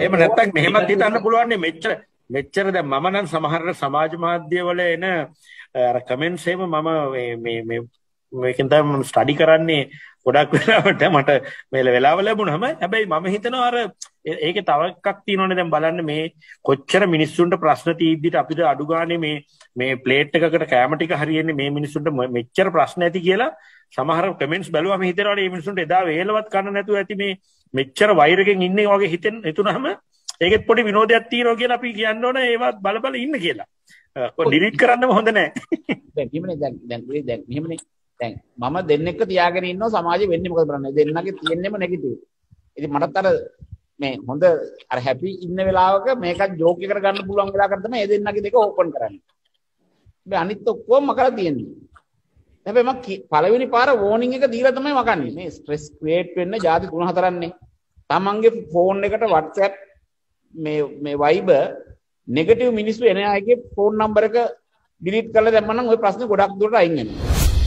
එහෙම නැත්තම් මෙහෙමත් හිතන්න පුළුවන් මෙච්චර මෙච්චර දැන් මම නම් සමහර සමාජ මාධ්‍ය වල එන අර කමෙන්ට්ස් එහෙම මම මේ මේ මේකෙන් තමයි ස්ටඩි කරන්නේ ගොඩක් වෙලාවට මට මේ වෙලාව ලැබුණාම හැබැයි මම හිතනවා අර ඒක තව එකක් තියෙනවනේ දැන් බලන්න මේ කොච්චර මිනිස්සුන්ට ප්‍රශ්න තීද්දිට අපිට අඩු ගානේ මේ මේ ප්ලේට් එකකට කැම ටික හරියන්නේ මේ මිනිස්සුන්ට මෙච්චර ප්‍රශ්න ඇති කියලා සමහර කමෙන්ට්ස් බැලුවාම හිතෙනවා මේ මිනිස්සුන්ට එදා වේලවත් කන්න නැතුව ඇති මේ මෙච්චර වෛරකෙන් ඉන්නේ වගේ හිතෙන හිතුනහම ඒකෙත් පොඩි විනෝදයක් තියෙනවා කියලා අපි කියන්න ඕන ඒවත් බල බල ඉන්න කියලා. ඩිලීට් කරන්නම හොඳ නැහැ. දැන් එහෙමනේ දැන් දැන් දැන් මෙහෙමනේ දැන් මම දෙන්නෙක්ව තියාගෙන ඉන්නවා සමාජෙ වෙන්නේ මොකද බලන්නේ දෙන්නගේ තියෙන්නෙම නෙගටිව්. ඉතින් මටත් අර මේ හොඳ අර හැපි ඉන්න වෙලාවක මේකත් ජෝක් එකට ගන්න පුළුවන් වෙලාවකට තමයි මේ දෙන්නගේ දෙක ඕපන් කරන්නේ. මේ අනිත් ඔක්කොම කරලා තියෙන්නේ. හැබැයි මම පළවෙනි පාර වෝනින් එක දීලා තමයි මකන්නේ. මේ ස්ට්‍රෙස් ක්‍රියේට් වෙන්න ಜಾති තුන හතරන්නේ. තමන්ගේ ෆෝන් එකට WhatsApp මේ මේ Viber නෙගටිව් මිනිස්සු එන අයගේ ෆෝන් නම්බර එක ඩිලීට් කරලා දැම්මනම් ওই ප්‍රශ්නේ ගොඩක් දුරට අයින් වෙනවා.